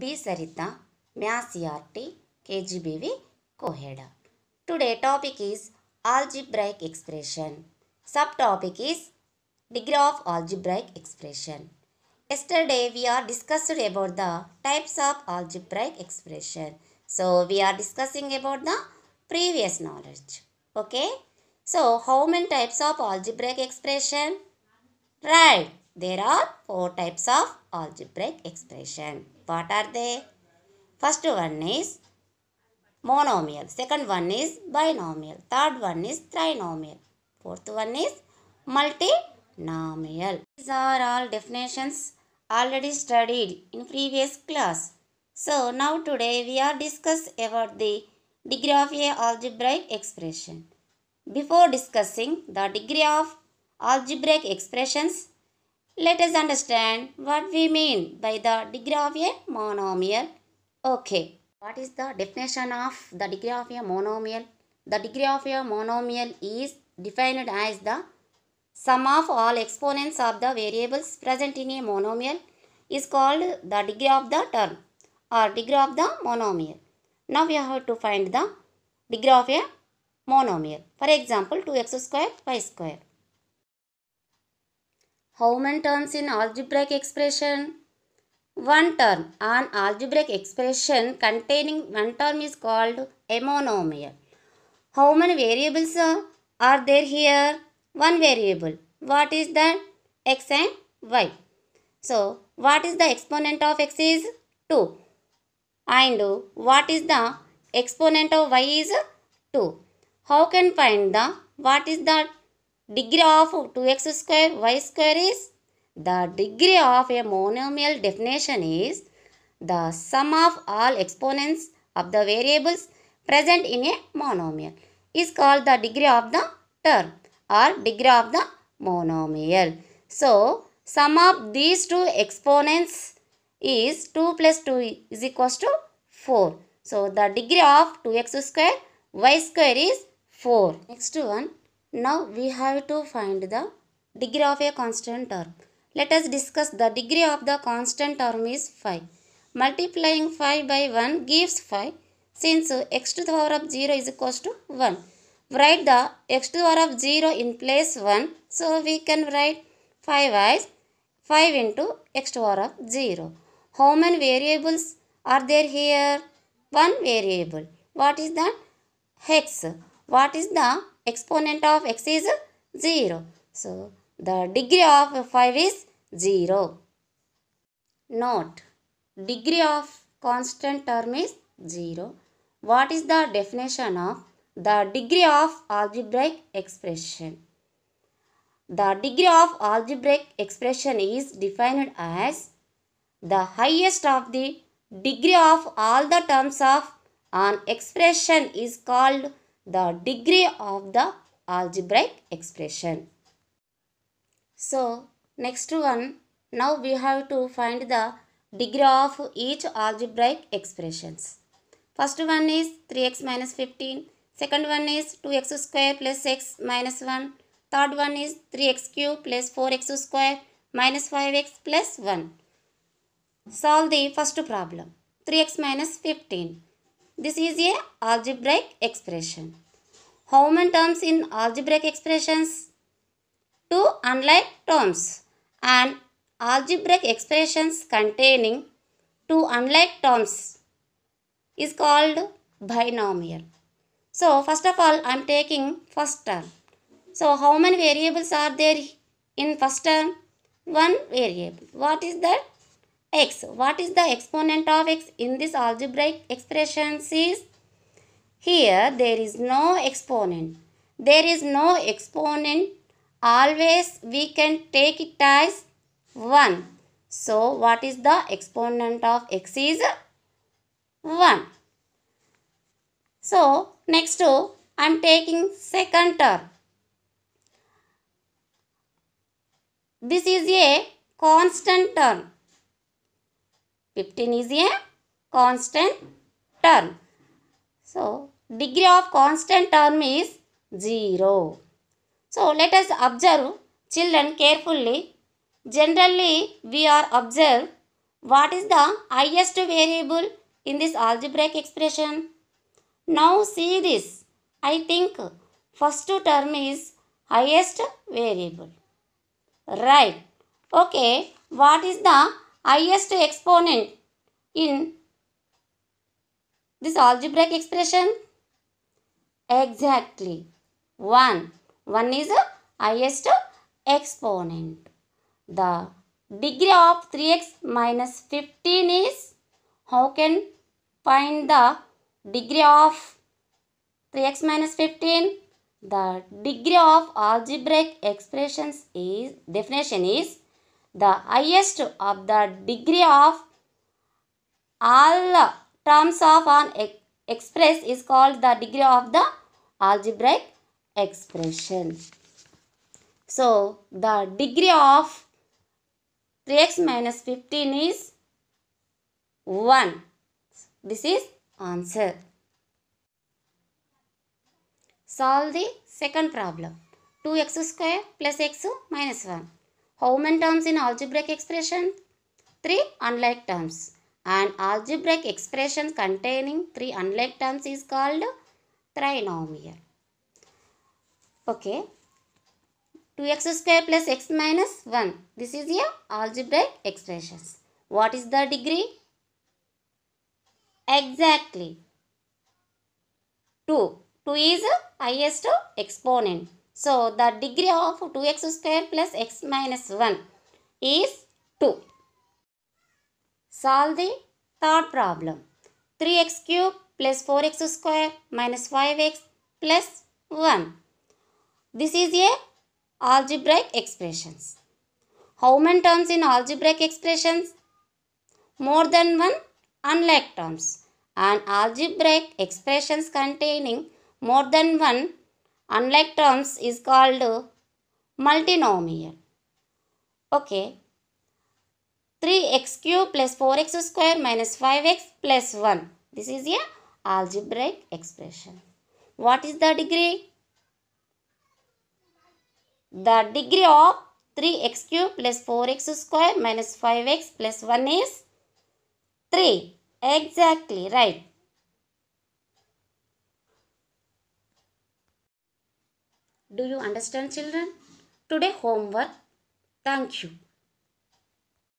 B Saritha maths R T K G B V Koheda today topic is algebraic expression sub topic is degree of algebraic expression yesterday we are discussed about the types of algebraic expression so we are discussing about the previous knowledge. Okay. So, how many types of algebraic expression? Right. There are four types of algebraic expression. What are they? First one is monomial. Second one is binomial. Third one is trinomial. Fourth one is multinomial. These are all definitions already studied in previous class. So now today we are discuss about the degree of a algebraic expression. Before discussing the degree of algebraic expressions, let us understand what we mean by the degree of a monomial. Okay, what is the definition of the degree of a monomial? The degree of a monomial is defined as the sum of all exponents of the variables present in a monomial is called the degree of the term or degree of the monomial. Now we have to find the degree of a monomial. For example, 2x square, y square. How many terms in algebraic expression? One term. An algebraic expression containing one term is called a monomial. How many variables are there here? One variable. What is that? X and Y. So, what is the exponent of X is 2. And what is the exponent of Y is 2. How can find the, what is the degree of 2x square y square is the degree of a monomial definition is the sum of all exponents of the variables present in a monomial is called the degree of the term or degree of the monomial. So, sum of these two exponents is 2 plus 2 is equals to 4. So, the degree of 2x square y square is 4. Next one, now we have to find the degree of a constant term. Let us discuss the degree of the constant term is 5. Multiplying 5 by 1 gives 5 since x to the power of 0 is equal to 1. Write the x to the power of 0 in place 1. So we can write 5 as 5 into x to the power of 0. How many variables are there here? One variable. What is that? Hex. What is the exponent of x is 0. So, the degree of 5 is 0. Note, degree of constant term is 0. What is the definition of the degree of algebraic expression? The degree of algebraic expression is defined as the highest of the degree of all the terms of an expression is called the degree of the algebraic expression. So, next one, now we have to find the degree of each algebraic expressions. First one is 3x minus 15. Second one is 2x square plus x minus 1. Third one is 3x cube plus 4x square minus 5x plus 1. Solve the first problem. 3x minus 15. This is a algebraic expression. How many terms in algebraic expressions? Two unlike terms and algebraic expressions containing two unlike terms is called binomial. So, first of all, I am taking first term. So, how many variables are there in first term? One variable. What is that? x. What is the exponent of x in this algebraic expression? is? Here there is no exponent. There is no exponent. Always we can take it as 1. So what is the exponent of x is 1. So next to I am taking second term. This is a constant term. 15 is a constant term. So, degree of constant term is 0. So, let us observe children carefully. Generally, we are observe what is the highest variable in this algebraic expression. Now, see this. I think first term is highest variable. Right. Okay. What is the highest exponent in this algebraic expression? Exactly. 1. 1 is the highest exponent. The degree of 3x minus 15 is how can find the degree of 3x minus 15? The degree of algebraic expressions is definition is the highest of the degree of all terms of an express is called the degree of the algebraic expression. So, the degree of 3x minus 15 is 1. This is answer. Solve the second problem. 2x square plus x minus 1. How many terms in algebraic expression? 3 unlike terms. An algebraic expression containing 3 unlike terms is called trinomial. Okay. 2x square plus x minus 1. This is a algebraic expressions. What is the degree? Exactly. 2. 2 is highest exponent. So, the degree of 2x square plus x minus 1 is 2. Solve the third problem. 3x cube plus 4x square minus 5x plus 1. This is a algebraic expressions. How many terms in algebraic expressions? More than one unlike terms. And algebraic expressions containing more than one unlike terms is called multinomial. Okay. 3x cube plus 4x square minus 5x plus 1. This is a algebraic expression. What is the degree? The degree of 3x cube plus 4x square minus 5x plus 1 is 3. Exactly right. Do you understand children? Today homework. Thank you.